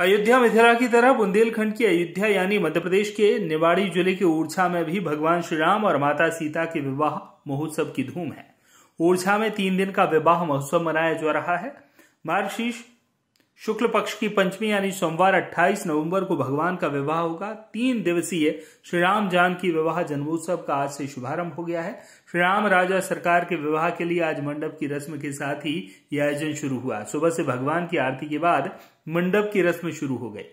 अयोध्या मिथिला की तरह बुंदेलखंड की अयोध्या यानी मध्य प्रदेश के निवाड़ी जिले के ओरछा में भी भगवान श्री राम और माता सीता के विवाह महोत्सव की धूम है ओरछा में तीन दिन का विवाह महोत्सव मनाया जा रहा है मार्गशीर्ष शुक्ल पक्ष की पंचमी यानी सोमवार 28 नवंबर को भगवान का विवाह होगा तीन दिवसीय श्री राम जान की विवाह जन्मोत्सव का आज से शुभारंभ हो गया है श्री राम राजा सरकार के विवाह के लिए आज मंडप की रस्म के साथ ही यह आयोजन शुरू हुआ सुबह से भगवान की आरती के बाद मंडप की रस्म शुरू हो गई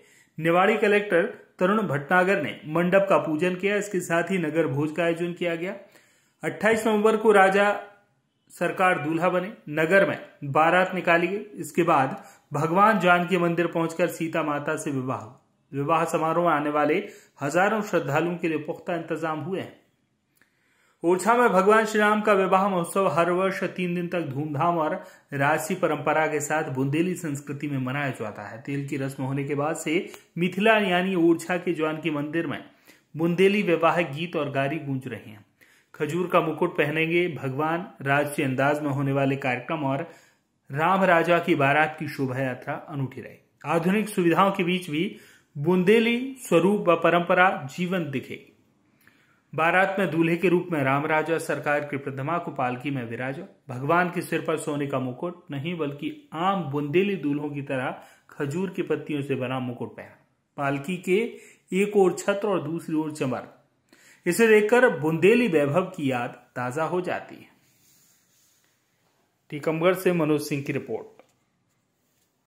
निवाड़ी कलेक्टर तरुण भटनागर ने मंडप का पूजन किया इसके साथ ही नगर भोज का आयोजन किया गया 28 नवंबर को राजा सरकार दूल्हा बने नगर में बारात निकाली गई इसके बाद भगवान जानकी मंदिर पहुंचकर सीता माता से विवाह विवाह समारोह में आने वाले हजारों श्रद्धालुओं के लिए पुख्ता इंतजाम हुए हैं ओरछा में भगवान श्री राम का विवाह महोत्सव हर वर्ष तीन दिन तक धूमधाम और राशि परंपरा के साथ बुंदेली संस्कृति में मनाया जाता है तेल की रस्म होने के बाद से मिथिला यानी ओरछा के जानकी के मंदिर में बुंदेली विवाह गीत और गारी गूंज रहे हैं खजूर का मुकुट पहनेंगे भगवान राज अंदाज में होने वाले कार्यक्रम और राम राजा की बारात की शोभा यात्रा अनूठी रहे आधुनिक सुविधाओं के बीच भी बुंदेली स्वरूप व परंपरा जीवन दिखेगी बारात में दूल्हे के रूप में राम राजा सरकार की प्रतिमा को पालकी में विराजा भगवान के सिर पर सोने का मुकुट नहीं बल्कि आम बुंदेली दूल्हों की तरह खजूर की पत्तियों से बना मुकुट पहना पालकी के एक ओर छत्र और दूसरी ओर चमर इसे देखकर बुंदेली वैभव की याद ताजा हो जाती है टीकमगढ़ से मनोज सिंह की रिपोर्ट